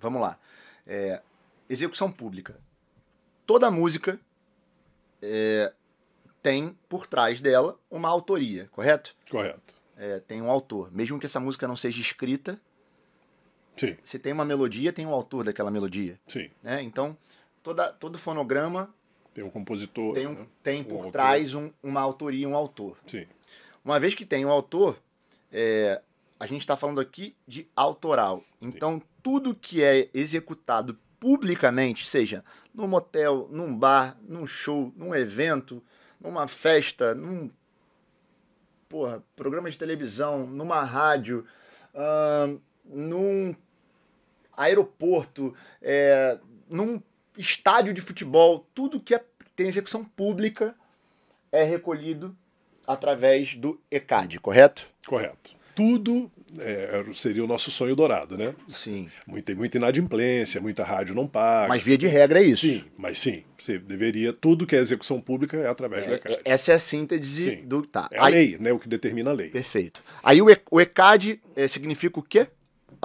Vamos lá. É, execução pública. Toda música é, tem por trás dela uma autoria, correto? Correto. É, tem um autor. Mesmo que essa música não seja escrita, Sim. se tem uma melodia, tem um autor daquela melodia. Sim. Né? Então, toda, todo fonograma. Tem um compositor. Tem, um, né? tem por um trás um, uma autoria, um autor. Sim. Uma vez que tem um autor, é, a gente está falando aqui de autoral. Então, tudo que é executado publicamente, seja num motel, num bar, num show, num evento, numa festa, num porra, programa de televisão, numa rádio, hum, num aeroporto, é, num estádio de futebol, tudo que é, tem execução pública é recolhido através do ECAD, correto? Correto tudo é, seria o nosso sonho dourado, né? Sim. Muita, muita inadimplência, muita rádio não paga. Mas via de regra é isso. Sim, mas sim, você deveria, tudo que é execução pública é através é, do ECAD. É, essa é a síntese sim. do... Tá. É a Aí... lei, né? O que determina a lei. Perfeito. Aí o, ECAD é, significa o quê?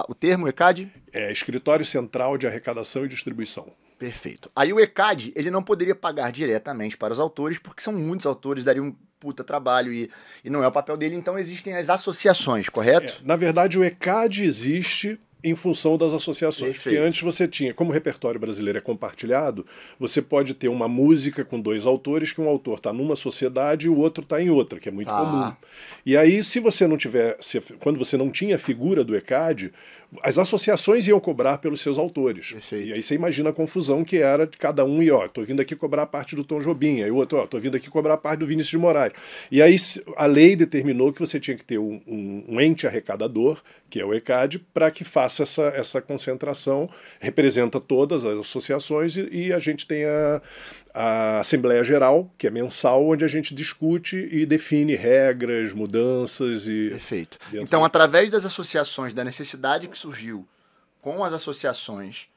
O termo ECAD? É Escritório Central de Arrecadação e Distribuição. Perfeito. Aí o ECAD, ele não poderia pagar diretamente para os autores, porque são muitos autores, dariam um puta trabalho e, e não é o papel dele, então existem as associações, correto? É, na verdade, o ECAD existe em função das associações. Perfeito. Porque antes você tinha, como o repertório brasileiro é compartilhado, você pode ter uma música com dois autores, que um autor está numa sociedade e o outro está em outra, que é muito ah. comum. E aí, se você não tiver. Se, quando você não tinha a figura do ECAD, as associações iam cobrar pelos seus autores. Perfeito. E aí você imagina a confusão que era de cada um, e ó, tô vindo aqui cobrar a parte do Tom Jobim, aí o outro, ó, tô vindo aqui cobrar a parte do Vinícius de Moraes. E aí a lei determinou que você tinha que ter um, um, um ente arrecadador, que é o ECAD, para que faça essa, essa concentração, representa todas as associações e, e a gente tem a, a Assembleia Geral, que é mensal, onde a gente discute e define regras, mudanças e. Perfeito. Então, através das associações, da necessidade que surgiu com as associações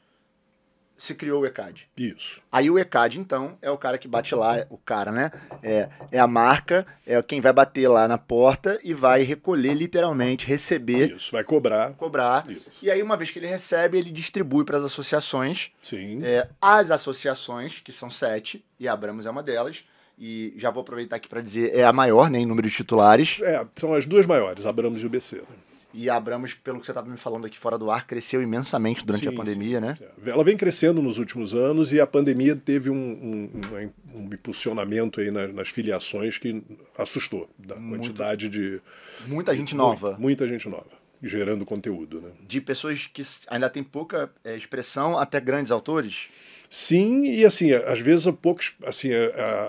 se criou o ECAD. Isso. Aí o ECAD, então, é o cara que bate lá, é o cara, né? É, é a marca, é quem vai bater lá na porta e vai recolher, literalmente, receber. Isso, vai cobrar. Cobrar. Isso. E aí, uma vez que ele recebe, ele distribui para as associações. Sim. É, as associações, que são sete, e a Abramos é uma delas, e já vou aproveitar aqui para dizer, é a maior, né, em número de titulares. É, são as duas maiores, Abramos e UBC. Né? E a Abramos, pelo que você estava me falando aqui fora do ar, cresceu imensamente durante sim, a pandemia, sim. né? É. Ela vem crescendo nos últimos anos e a pandemia teve um, um, um impulsionamento aí nas, nas, filiações que assustou da quantidade Muito, de. Muita gente nova. Muita, muita gente nova. Gerando conteúdo, né? De pessoas que ainda tem pouca é, expressão até grandes autores? Sim, e assim, às vezes poucos. Assim,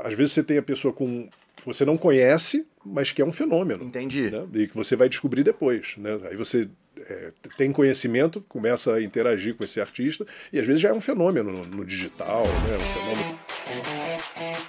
às vezes você tem a pessoa com. Você não conhece, mas que é um fenômeno. Entendi. Né? E que você vai descobrir depois. Né? Aí você é, tem conhecimento, começa a interagir com esse artista, e às vezes já é um fenômeno no, no digital, né? um fenômeno.